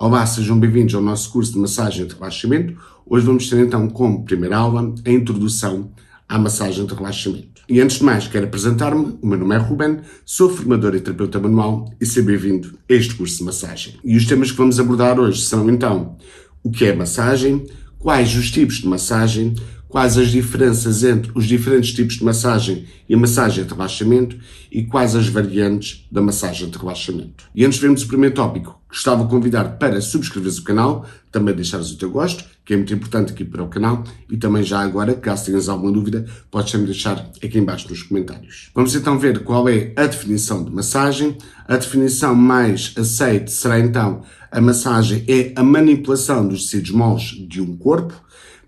Olá, sejam bem-vindos ao nosso curso de massagem de relaxamento. Hoje vamos ter então como primeira aula a introdução à massagem de relaxamento. E antes de mais, quero apresentar-me. O meu nome é Ruben, sou formador e terapeuta manual e seja bem-vindo a este curso de massagem. E os temas que vamos abordar hoje são então o que é massagem, quais os tipos de massagem, quais as diferenças entre os diferentes tipos de massagem e a massagem de relaxamento e quais as variantes da massagem de relaxamento. E antes de vermos o primeiro tópico, Gostava de convidar para subscreveres o canal, também deixares o teu gosto, que é muito importante aqui para o canal, e também já agora, caso tenhas alguma dúvida, podes sempre deixar aqui embaixo nos comentários. Vamos então ver qual é a definição de massagem. A definição mais aceite será então a massagem é a manipulação dos tecidos moles de um corpo.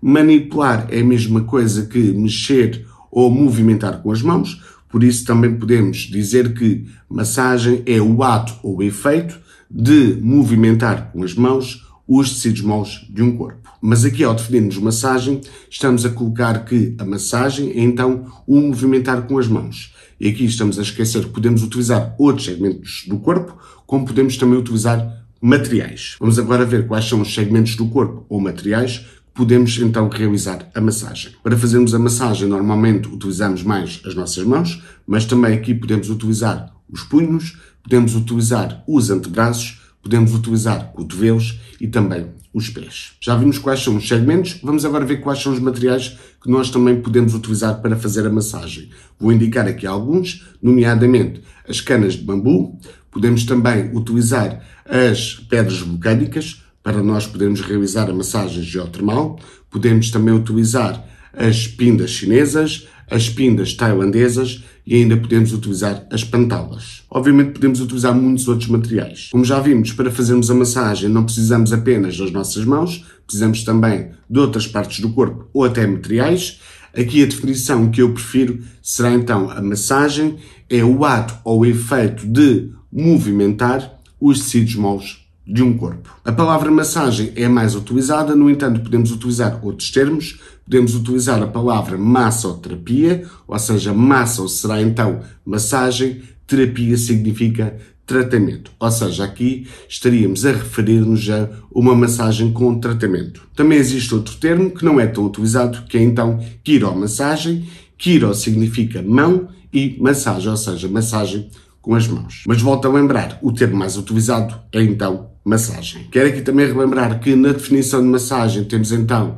Manipular é a mesma coisa que mexer ou movimentar com as mãos, por isso também podemos dizer que massagem é o ato ou o efeito de movimentar com as mãos os tecidos moles de um corpo. Mas aqui, ao definirmos massagem, estamos a colocar que a massagem é então o um movimentar com as mãos. E aqui estamos a esquecer que podemos utilizar outros segmentos do corpo, como podemos também utilizar materiais. Vamos agora ver quais são os segmentos do corpo ou materiais podemos então realizar a massagem. Para fazermos a massagem, normalmente utilizamos mais as nossas mãos, mas também aqui podemos utilizar os punhos, podemos utilizar os antebraços, podemos utilizar cotovelos e também os pés. Já vimos quais são os segmentos, vamos agora ver quais são os materiais que nós também podemos utilizar para fazer a massagem. Vou indicar aqui alguns, nomeadamente as canas de bambu, podemos também utilizar as pedras vulcânicas para nós podermos realizar a massagem geotermal, podemos também utilizar as pindas chinesas, as pindas tailandesas e ainda podemos utilizar as pantalas. Obviamente podemos utilizar muitos outros materiais. Como já vimos, para fazermos a massagem não precisamos apenas das nossas mãos, precisamos também de outras partes do corpo ou até materiais. Aqui a definição que eu prefiro será então a massagem é o ato ou o efeito de movimentar os tecidos moles de um corpo. A palavra massagem é a mais utilizada, no entanto, podemos utilizar outros termos. Podemos utilizar a palavra massoterapia, ou seja, massa será então massagem, terapia significa tratamento. Ou seja, aqui estaríamos a referir-nos a uma massagem com tratamento. Também existe outro termo que não é tão utilizado, que é então quiromassagem. Quiro significa mão e massagem, ou seja, massagem com as mãos. Mas volto a lembrar, o termo mais utilizado é então massagem. Quero aqui também relembrar que na definição de massagem temos então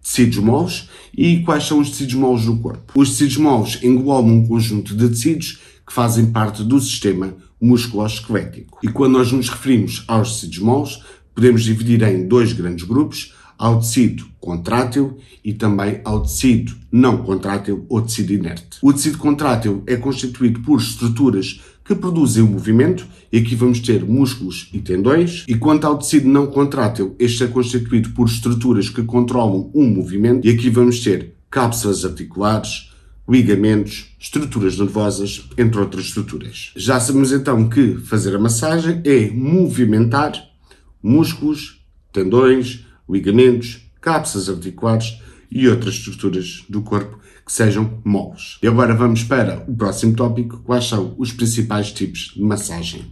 tecidos moles e quais são os tecidos moles do corpo. Os tecidos moles englobam um conjunto de tecidos que fazem parte do sistema musculoesquelético. E quando nós nos referimos aos tecidos moles, podemos dividir em dois grandes grupos, ao tecido contrátil e também ao tecido não contrátil ou tecido inerte. O tecido contrátil é constituído por estruturas que produzem o movimento, e aqui vamos ter músculos e tendões, e quanto ao tecido não contrátil, este é constituído por estruturas que controlam o um movimento, e aqui vamos ter cápsulas articulares, ligamentos, estruturas nervosas, entre outras estruturas. Já sabemos então que fazer a massagem é movimentar músculos, tendões, ligamentos, cápsulas articulares e outras estruturas do corpo que sejam moles. E agora vamos para o próximo tópico, quais são os principais tipos de massagem.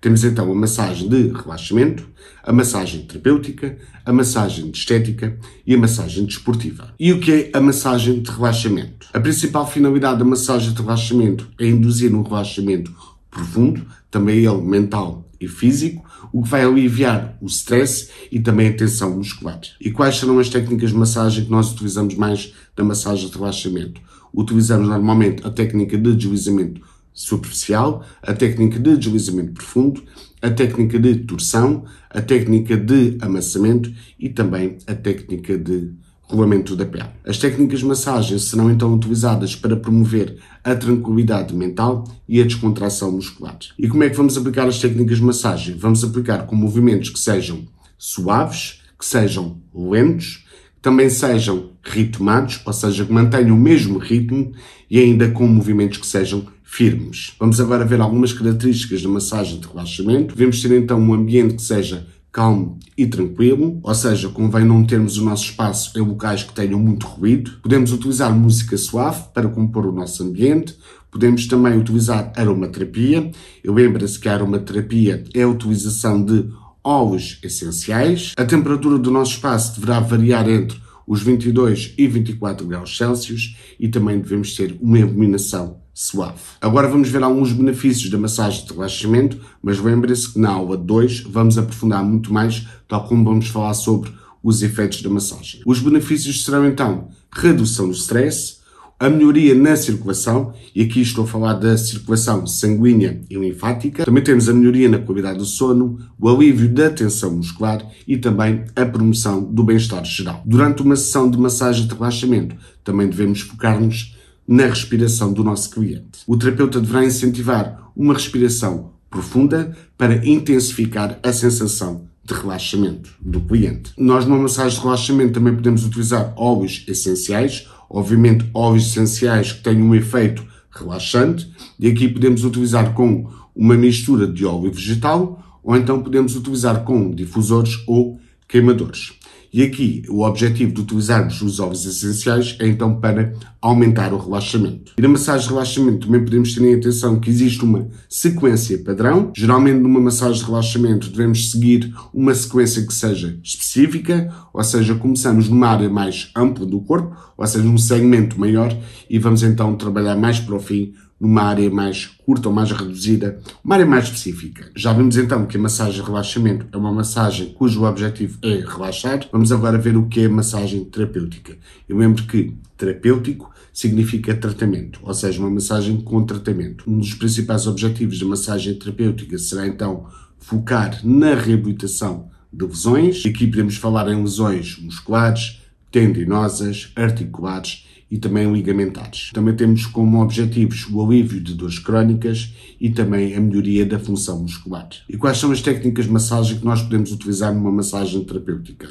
Temos então a massagem de relaxamento, a massagem terapêutica, a massagem de estética e a massagem desportiva. E o que é a massagem de relaxamento? A principal finalidade da massagem de relaxamento é induzir um relaxamento profundo, também é ele mental e físico, o que vai aliviar o stress e também a tensão muscular. E quais serão as técnicas de massagem que nós utilizamos mais na massagem de relaxamento? Utilizamos normalmente a técnica de deslizamento superficial, a técnica de deslizamento profundo, a técnica de torção, a técnica de amassamento e também a técnica de regulamento da pele. As técnicas de massagem serão então utilizadas para promover a tranquilidade mental e a descontração muscular. E como é que vamos aplicar as técnicas de massagem? Vamos aplicar com movimentos que sejam suaves, que sejam lentos, que também sejam ritmados, ou seja, que mantenham o mesmo ritmo e ainda com movimentos que sejam firmes. Vamos agora ver algumas características da massagem de relaxamento. Devemos ter então um ambiente que seja calmo e tranquilo, ou seja, convém não termos o nosso espaço em locais que tenham muito ruído. Podemos utilizar música suave para compor o nosso ambiente, podemos também utilizar aromaterapia. Lembra-se que a aromaterapia é a utilização de óleos essenciais. A temperatura do nosso espaço deverá variar entre os 22 e 24 graus Celsius e também devemos ter uma iluminação suave. Agora vamos ver alguns benefícios da massagem de relaxamento, mas lembre-se que na aula 2 vamos aprofundar muito mais, tal como vamos falar sobre os efeitos da massagem. Os benefícios serão então redução do stress, a melhoria na circulação, e aqui estou a falar da circulação sanguínea e linfática. Também temos a melhoria na qualidade do sono, o alívio da tensão muscular e também a promoção do bem-estar geral. Durante uma sessão de massagem de relaxamento, também devemos focar-nos na respiração do nosso cliente. O terapeuta deverá incentivar uma respiração profunda para intensificar a sensação de relaxamento do cliente. Nós, numa massagem de relaxamento, também podemos utilizar óleos essenciais, obviamente, óleos essenciais que têm um efeito relaxante, e aqui podemos utilizar com uma mistura de óleo vegetal ou então podemos utilizar com difusores ou queimadores. E aqui o objetivo de utilizarmos os óvulos essenciais é então para aumentar o relaxamento. E na massagem de relaxamento também podemos ter em atenção que existe uma sequência padrão. Geralmente numa massagem de relaxamento devemos seguir uma sequência que seja específica, ou seja, começamos numa área mais ampla do corpo, ou seja, num segmento maior e vamos então trabalhar mais para o fim numa área mais curta ou mais reduzida, uma área mais específica. Já vimos então que a massagem de relaxamento é uma massagem cujo objetivo é relaxar. Vamos agora ver o que é massagem terapêutica. Eu lembro que terapêutico significa tratamento, ou seja, uma massagem com tratamento. Um dos principais objetivos da massagem terapêutica será então focar na reabilitação de lesões. Aqui podemos falar em lesões musculares, tendinosas, articulares e também ligamentares. Também temos como objetivos o alívio de dores crónicas e também a melhoria da função muscular. E quais são as técnicas de massagem que nós podemos utilizar numa massagem terapêutica?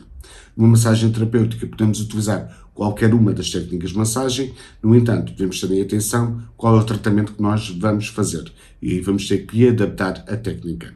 Numa massagem terapêutica podemos utilizar qualquer uma das técnicas de massagem, no entanto, devemos ter em atenção qual é o tratamento que nós vamos fazer e vamos ter que adaptar a técnica.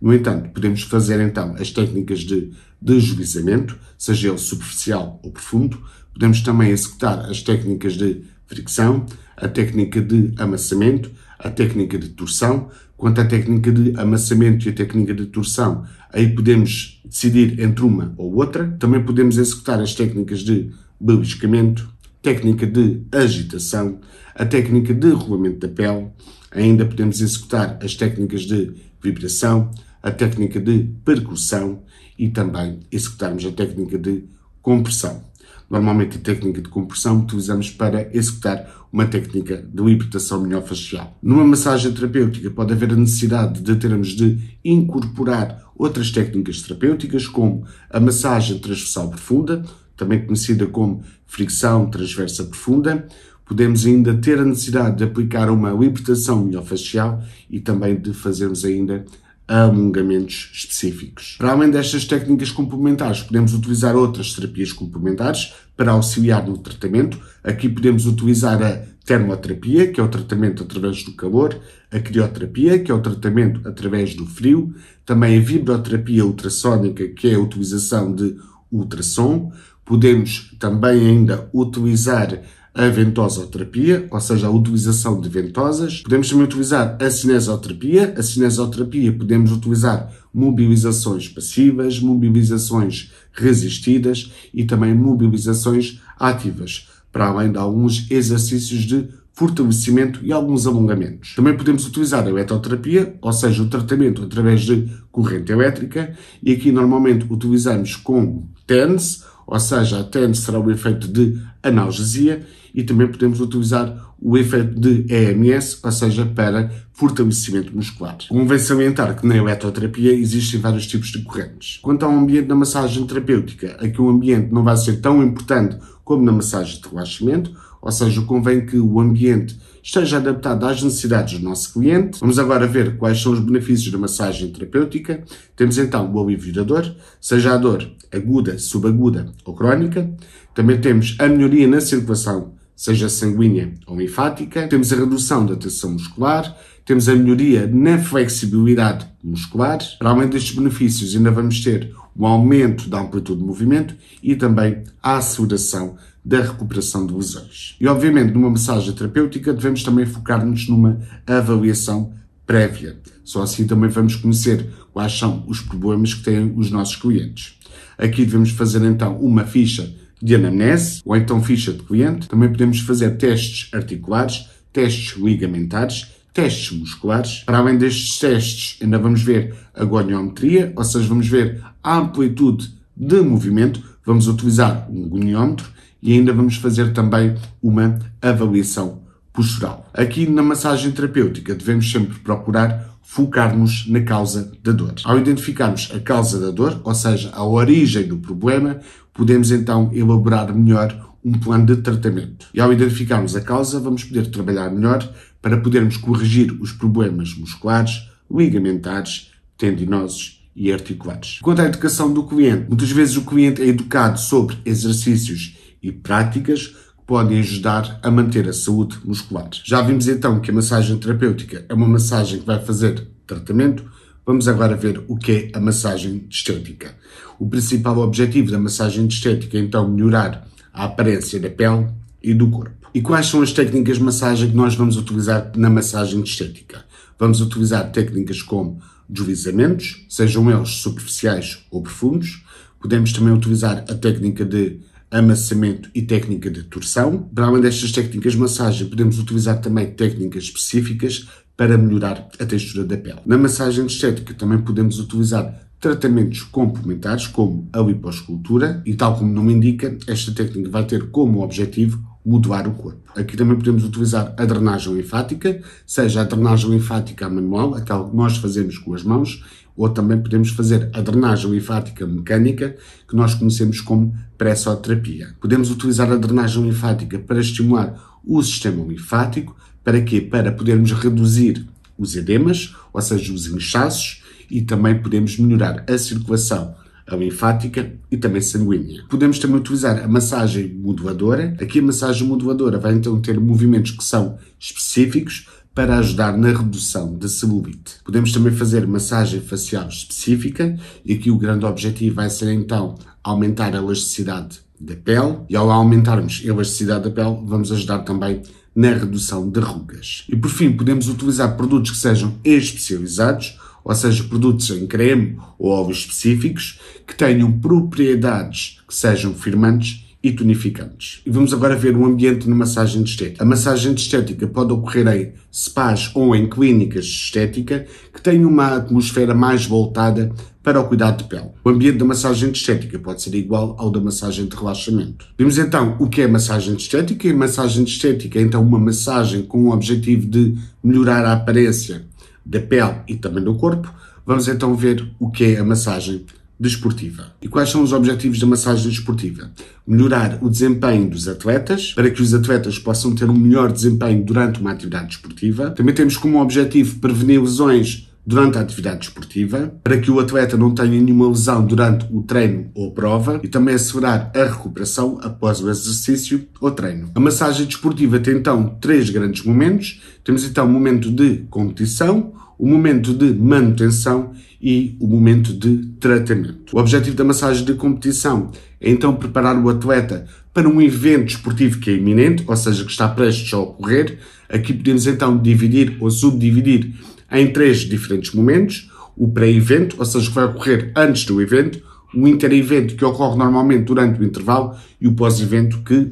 No entanto, podemos fazer então as técnicas de deslizamento, seja ele superficial ou profundo, Podemos também executar as técnicas de fricção, a técnica de amassamento, a técnica de torção. Quanto à técnica de amassamento e a técnica de torção, aí podemos decidir entre uma ou outra. Também podemos executar as técnicas de beliscamento, técnica de agitação, a técnica de rolamento da pele. Ainda podemos executar as técnicas de vibração, a técnica de percussão e também executarmos a técnica de compressão normalmente a técnica de compressão, utilizamos para executar uma técnica de libertação miofascial. Numa massagem terapêutica pode haver a necessidade de termos de incorporar outras técnicas terapêuticas, como a massagem transversal profunda, também conhecida como fricção transversa profunda, podemos ainda ter a necessidade de aplicar uma libertação miofascial e também de fazermos ainda a alongamentos específicos. Para além destas técnicas complementares, podemos utilizar outras terapias complementares para auxiliar no tratamento. Aqui podemos utilizar a termoterapia, que é o tratamento através do calor, a crioterapia, que é o tratamento através do frio, também a vibroterapia ultrassónica, que é a utilização de ultrassom. Podemos também ainda utilizar a ventosoterapia, ou seja, a utilização de ventosas. Podemos também utilizar a cinesoterapia. A cinesoterapia podemos utilizar mobilizações passivas, mobilizações resistidas e também mobilizações ativas, para além de alguns exercícios de fortalecimento e alguns alongamentos. Também podemos utilizar a eletroterapia, ou seja, o tratamento através de corrente elétrica, e aqui normalmente utilizamos com TENS, ou seja, a TEN será o efeito de analgesia e também podemos utilizar o efeito de EMS, ou seja, para fortalecimento muscular. Convém salientar que na eletroterapia existem vários tipos de correntes. Quanto ao ambiente da massagem terapêutica, aqui o ambiente não vai ser tão importante como na massagem de relaxamento, ou seja, convém que o ambiente esteja adaptada às necessidades do nosso cliente. Vamos agora ver quais são os benefícios da massagem terapêutica. Temos então o alívio da dor, seja a dor aguda, subaguda ou crónica. Também temos a melhoria na circulação seja sanguínea ou linfática, temos a redução da tensão muscular, temos a melhoria na flexibilidade muscular. Para além destes benefícios, ainda vamos ter o aumento da amplitude de movimento e também a aceleração da recuperação de lesões. E, obviamente, numa massagem terapêutica, devemos também focar-nos numa avaliação prévia. Só assim também vamos conhecer quais são os problemas que têm os nossos clientes. Aqui devemos fazer então uma ficha de anamnese ou então ficha de cliente. Também podemos fazer testes articulares, testes ligamentares, testes musculares. Para além destes testes, ainda vamos ver a goniometria, ou seja, vamos ver a amplitude de movimento. Vamos utilizar um goniômetro e ainda vamos fazer também uma avaliação postural. Aqui na massagem terapêutica devemos sempre procurar focar-nos na causa da dor. Ao identificarmos a causa da dor, ou seja, a origem do problema, podemos então elaborar melhor um plano de tratamento. E ao identificarmos a causa, vamos poder trabalhar melhor para podermos corrigir os problemas musculares, ligamentares, tendinosos e articulares. Quanto à educação do cliente, muitas vezes o cliente é educado sobre exercícios e práticas podem ajudar a manter a saúde muscular. Já vimos então que a massagem terapêutica é uma massagem que vai fazer tratamento, Vamos agora ver o que é a massagem estética. O principal objetivo da massagem estética é então melhorar a aparência da pele e do corpo. E quais são as técnicas de massagem que nós vamos utilizar na massagem estética? Vamos utilizar técnicas como deslizamentos, sejam eles superficiais ou profundos. Podemos também utilizar a técnica de amassamento e técnica de torção. Para além destas técnicas de massagem, podemos utilizar também técnicas específicas para melhorar a textura da pele. Na massagem estética também podemos utilizar tratamentos complementares como a liposcultura e tal como o nome indica, esta técnica vai ter como objetivo mudar o corpo. Aqui também podemos utilizar a drenagem linfática, seja a drenagem linfática manual, aquela que nós fazemos com as mãos, ou também podemos fazer a drenagem linfática mecânica, que nós conhecemos como pressoterapia. Podemos utilizar a drenagem linfática para estimular o sistema linfático, para quê? Para podermos reduzir os edemas, ou seja, os inchaços, e também podemos melhorar a circulação a linfática e também sanguínea. Podemos também utilizar a massagem moduladora. Aqui a massagem moduladora vai então ter movimentos que são específicos, para ajudar na redução da celulite. Podemos também fazer massagem facial específica e aqui o grande objetivo vai ser então aumentar a elasticidade da pele e ao aumentarmos a elasticidade da pele vamos ajudar também na redução de rugas. E por fim, podemos utilizar produtos que sejam especializados, ou seja, produtos em creme ou óleos específicos que tenham propriedades que sejam firmantes e tonificantes. E vamos agora ver um ambiente na massagem de estética. A massagem de estética pode ocorrer em spas ou em clínicas de estética que têm uma atmosfera mais voltada para o cuidado de pele. O ambiente da massagem de estética pode ser igual ao da massagem de relaxamento. Vimos então o que é massagem de estética. E massagem de estética é então uma massagem com o objetivo de melhorar a aparência da pele e também do corpo. Vamos então ver o que é a massagem desportiva. E quais são os objetivos da massagem desportiva? Melhorar o desempenho dos atletas, para que os atletas possam ter um melhor desempenho durante uma atividade desportiva. Também temos como objetivo prevenir lesões durante a atividade desportiva, para que o atleta não tenha nenhuma lesão durante o treino ou prova e também assegurar a recuperação após o exercício ou treino. A massagem desportiva tem então três grandes momentos. Temos então o momento de competição, o momento de manutenção e o momento de tratamento. O objetivo da massagem de competição é então preparar o atleta para um evento esportivo que é iminente, ou seja, que está prestes a ocorrer. Aqui podemos então dividir ou subdividir em três diferentes momentos: o pré-evento, ou seja, que vai ocorrer antes do evento, o inter-evento, que ocorre normalmente durante o intervalo, e o pós-evento, que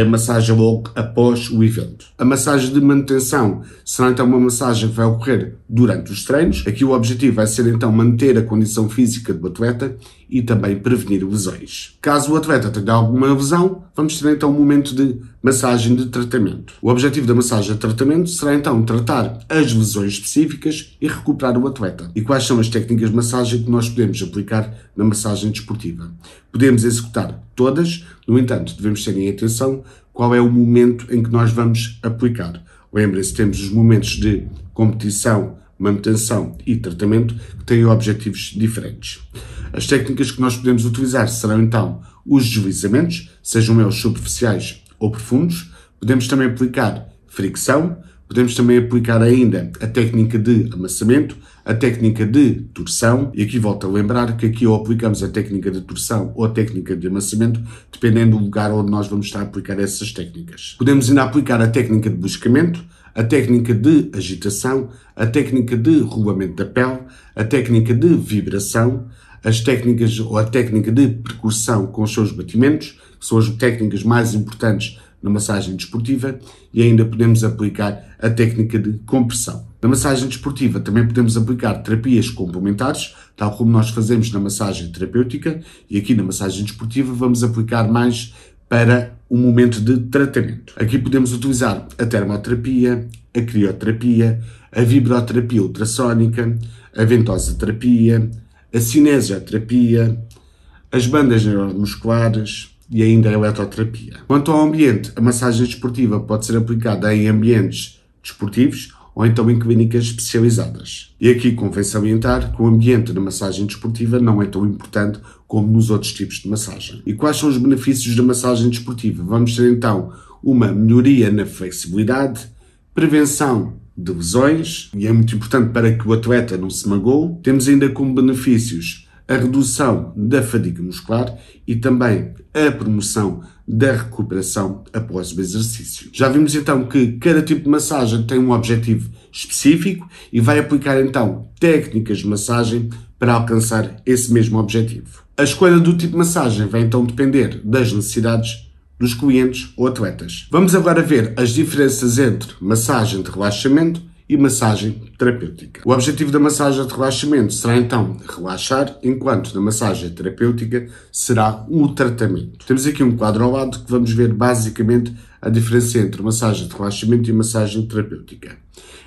a massagem logo após o evento. A massagem de manutenção será então uma massagem que vai ocorrer durante os treinos. Aqui o objetivo vai é ser então manter a condição física do atleta e também prevenir lesões. Caso o atleta tenha alguma lesão, vamos ter então um momento de massagem de tratamento. O objetivo da massagem de tratamento será então tratar as lesões específicas e recuperar o atleta. E quais são as técnicas de massagem que nós podemos aplicar na massagem desportiva? Podemos executar todas, no entanto, devemos ter em atenção qual é o momento em que nós vamos aplicar. Lembrem-se, temos os momentos de competição, manutenção e tratamento que têm objetivos diferentes. As técnicas que nós podemos utilizar serão então os deslizamentos, sejam eles superficiais ou profundos, podemos também aplicar fricção, podemos também aplicar ainda a técnica de amassamento, a técnica de torção, e aqui volto a lembrar que aqui ou aplicamos a técnica de torção ou a técnica de amassamento, dependendo do lugar onde nós vamos estar a aplicar essas técnicas. Podemos ainda aplicar a técnica de buscamento, a técnica de agitação, a técnica de rolamento da pele, a técnica de vibração, as técnicas ou a técnica de percussão com os seus batimentos, que são as técnicas mais importantes na massagem desportiva, e ainda podemos aplicar a técnica de compressão. Na massagem desportiva também podemos aplicar terapias complementares, tal como nós fazemos na massagem terapêutica, e aqui na massagem desportiva vamos aplicar mais para o momento de tratamento. Aqui podemos utilizar a termoterapia, a crioterapia, a vibroterapia ultrassónica, a ventosa terapia, a cinesioterapia, é as bandas neuromusculares e ainda a eletroterapia. Quanto ao ambiente, a massagem desportiva pode ser aplicada em ambientes desportivos ou então em clínicas especializadas. E aqui convém salientar que o ambiente da massagem desportiva não é tão importante como nos outros tipos de massagem. E quais são os benefícios da massagem desportiva? Vamos ter então uma melhoria na flexibilidade, prevenção de lesões e é muito importante para que o atleta não se magoe. Temos ainda como benefícios a redução da fadiga muscular e também a promoção da recuperação após o exercício. Já vimos então que cada tipo de massagem tem um objetivo específico e vai aplicar então técnicas de massagem para alcançar esse mesmo objetivo. A escolha do tipo de massagem vai então depender das necessidades dos clientes ou atletas. Vamos agora ver as diferenças entre massagem de relaxamento e massagem terapêutica. O objetivo da massagem de relaxamento será então relaxar, enquanto na massagem terapêutica será o tratamento. Temos aqui um quadro ao lado que vamos ver basicamente a diferença entre massagem de relaxamento e massagem terapêutica.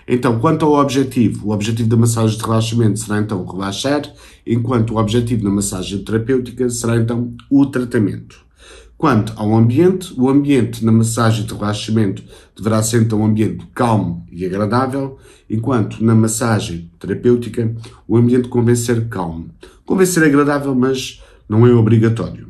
Então, quanto ao objetivo, o objetivo da massagem de relaxamento será então relaxar, enquanto o objetivo da massagem terapêutica será então o tratamento. Quanto ao ambiente, o ambiente na massagem de relaxamento deverá ser então um ambiente calmo e agradável, enquanto na massagem terapêutica o ambiente convém ser calmo. Convém ser agradável, mas não é obrigatório.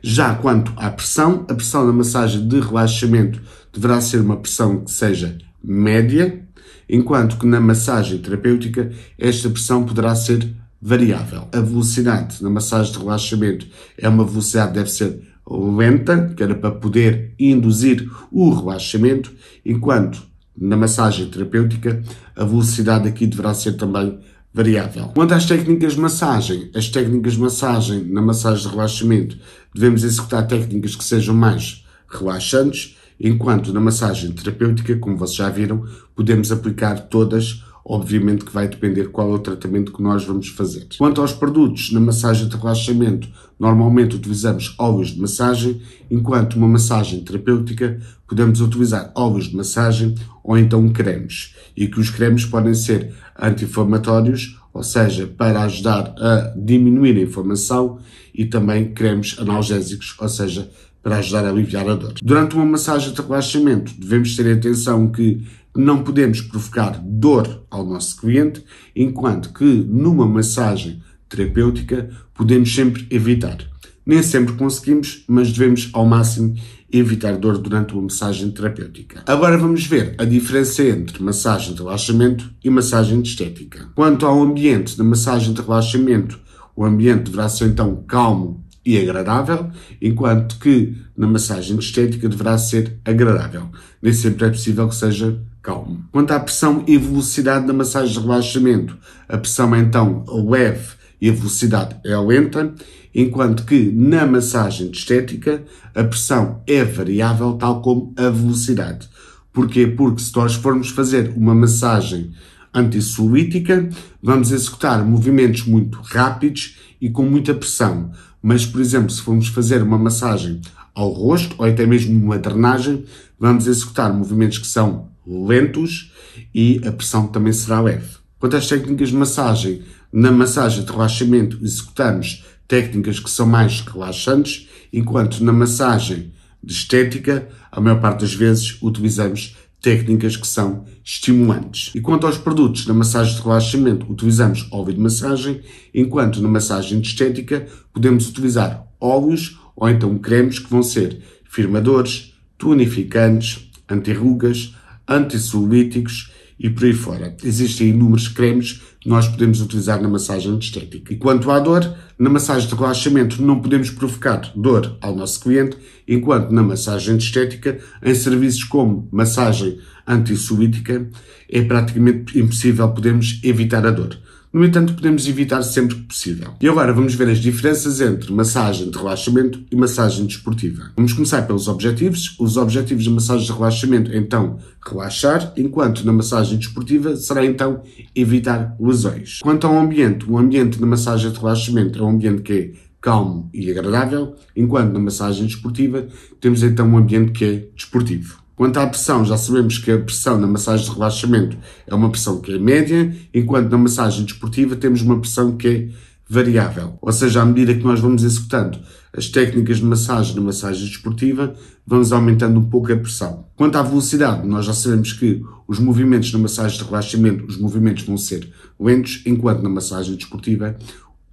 Já quanto à pressão, a pressão na massagem de relaxamento deverá ser uma pressão que seja média, enquanto que na massagem terapêutica esta pressão poderá ser variável. A velocidade na massagem de relaxamento é uma velocidade que deve ser lenta, que era para poder induzir o relaxamento, enquanto na massagem terapêutica a velocidade aqui deverá ser também variável. Quanto às técnicas de massagem, as técnicas de massagem na massagem de relaxamento devemos executar técnicas que sejam mais relaxantes, enquanto na massagem terapêutica, como vocês já viram, podemos aplicar todas obviamente que vai depender qual é o tratamento que nós vamos fazer. Quanto aos produtos na massagem de relaxamento, normalmente utilizamos óleos de massagem, enquanto uma massagem terapêutica podemos utilizar óleos de massagem ou então cremes, e que os cremes podem ser anti-inflamatórios, ou seja, para ajudar a diminuir a inflamação, e também cremes analgésicos, ou seja, para ajudar a aliviar a dor. Durante uma massagem de relaxamento, devemos ter atenção que não podemos provocar dor ao nosso cliente, enquanto que numa massagem terapêutica podemos sempre evitar. Nem sempre conseguimos, mas devemos ao máximo evitar dor durante uma massagem terapêutica. Agora vamos ver a diferença entre massagem de relaxamento e massagem de estética. Quanto ao ambiente da massagem de relaxamento, o ambiente deverá ser então calmo e agradável, enquanto que na massagem estética deverá ser agradável. Nem sempre é possível que seja calmo. Quanto à pressão e velocidade da massagem de relaxamento, a pressão é então leve e a velocidade é lenta, enquanto que na massagem estética a pressão é variável, tal como a velocidade. Porquê? Porque se nós formos fazer uma massagem antissolítica, vamos executar movimentos muito rápidos e com muita pressão. Mas, por exemplo, se formos fazer uma massagem ao rosto ou até mesmo uma drenagem, vamos executar movimentos que são lentos e a pressão também será leve. Quanto às técnicas de massagem, na massagem de relaxamento executamos técnicas que são mais relaxantes, enquanto na massagem de estética, a maior parte das vezes utilizamos técnicas que são estimulantes. E quanto aos produtos, na massagem de relaxamento utilizamos óleo de massagem, enquanto na massagem de estética podemos utilizar óleos ou então cremes que vão ser firmadores, tonificantes, antirrugas, antissolíticos e por aí fora. Existem inúmeros cremes que nós podemos utilizar na massagem estética. E quanto à dor, na massagem de relaxamento não podemos provocar dor ao nosso cliente, enquanto na massagem estética, em serviços como massagem antissubítica, é praticamente impossível podermos evitar a dor. No entanto, podemos evitar sempre que possível. E agora vamos ver as diferenças entre massagem de relaxamento e massagem desportiva. Vamos começar pelos objetivos. Os objetivos da massagem de relaxamento é então relaxar, enquanto na massagem desportiva será então evitar lesões. Quanto ao ambiente, o ambiente na massagem de relaxamento é um ambiente que é calmo e agradável, enquanto na massagem desportiva temos então um ambiente que é desportivo. Quanto à pressão, já sabemos que a pressão na massagem de relaxamento é uma pressão que é média, enquanto na massagem desportiva temos uma pressão que é variável. Ou seja, à medida que nós vamos executando as técnicas de massagem na massagem desportiva, vamos aumentando um pouco a pressão. Quanto à velocidade, nós já sabemos que os movimentos na massagem de relaxamento, os movimentos vão ser lentos, enquanto na massagem desportiva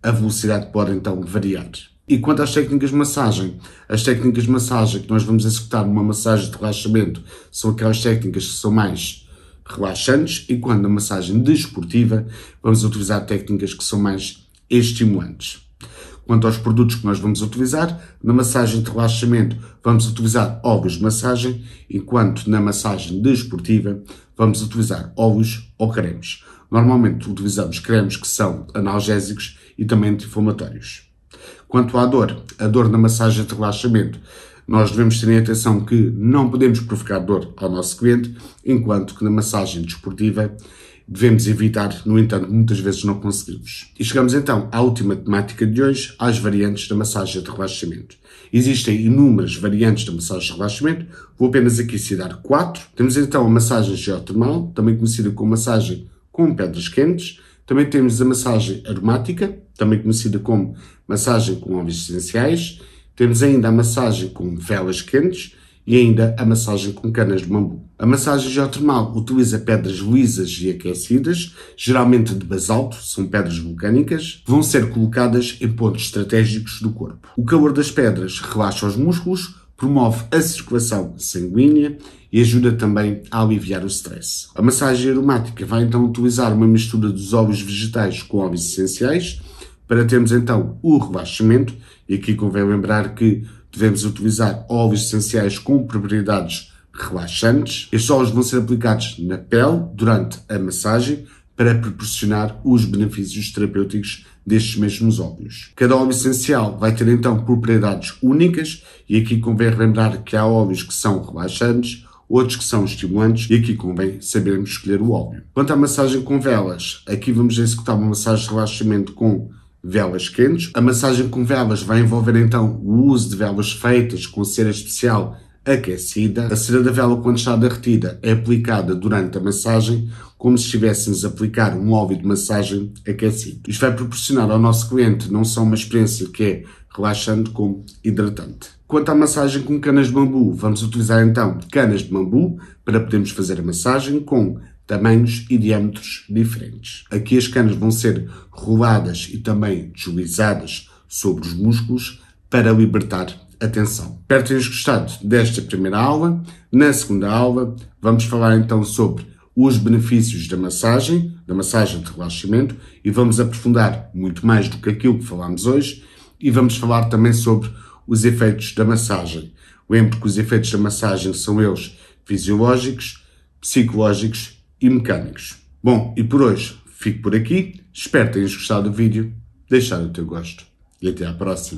a velocidade pode então variar. E quanto às técnicas de massagem, as técnicas de massagem que nós vamos executar numa massagem de relaxamento são aquelas técnicas que são mais relaxantes e quando a massagem desportiva vamos utilizar técnicas que são mais estimulantes. Quanto aos produtos que nós vamos utilizar, na massagem de relaxamento vamos utilizar óleos de massagem, enquanto na massagem desportiva vamos utilizar óleos ou cremes. Normalmente utilizamos cremes que são analgésicos e também anti-inflamatórios. Quanto à dor, a dor na massagem de relaxamento, nós devemos ter em atenção que não podemos provocar dor ao nosso cliente, enquanto que na massagem desportiva devemos evitar, no entanto, muitas vezes não conseguimos. E chegamos então à última temática de hoje, às variantes da massagem de relaxamento. Existem inúmeras variantes da massagem de relaxamento, vou apenas aqui citar quatro. Temos então a massagem geotermal, também conhecida como massagem com pedras quentes, também temos a massagem aromática, também conhecida como massagem com óleos essenciais. Temos ainda a massagem com velas quentes e ainda a massagem com canas de bambu. A massagem geotermal utiliza pedras lisas e aquecidas, geralmente de basalto, são pedras vulcânicas, vão ser colocadas em pontos estratégicos do corpo. O calor das pedras relaxa os músculos, promove a circulação sanguínea e ajuda também a aliviar o stress. A massagem aromática vai então utilizar uma mistura dos óleos vegetais com óleos essenciais para termos então o relaxamento, e aqui convém lembrar que devemos utilizar óleos essenciais com propriedades relaxantes. Estes óleos vão ser aplicados na pele durante a massagem para proporcionar os benefícios terapêuticos destes mesmos óleos. Cada óleo essencial vai ter então propriedades únicas e aqui convém lembrar que há óleos que são relaxantes, outros que são estimulantes e aqui convém sabermos escolher o óleo. Quanto à massagem com velas, aqui vamos executar uma massagem de relaxamento com velas quentes. A massagem com velas vai envolver então o uso de velas feitas com cera especial aquecida. A cera da vela, quando está derretida, é aplicada durante a massagem, como se estivéssemos a aplicar um óleo de massagem aquecido. Isto vai proporcionar ao nosso cliente não só uma experiência que é relaxante, como hidratante. Quanto à massagem com canas de bambu, vamos utilizar então canas de bambu para podermos fazer a massagem com tamanhos e diâmetros diferentes. Aqui as canas vão ser roladas e também deslizadas sobre os músculos para libertar a tensão. Espero que tenhas gostado desta primeira aula. Na segunda aula vamos falar então sobre os benefícios da massagem, da massagem de relaxamento e vamos aprofundar muito mais do que aquilo que falámos hoje e vamos falar também sobre os efeitos da massagem. Lembro que os efeitos da massagem são eles fisiológicos, psicológicos e mecânicos. Bom, e por hoje fico por aqui. Espero que tenhas gostado do vídeo. Deixar o teu gosto e até à próxima.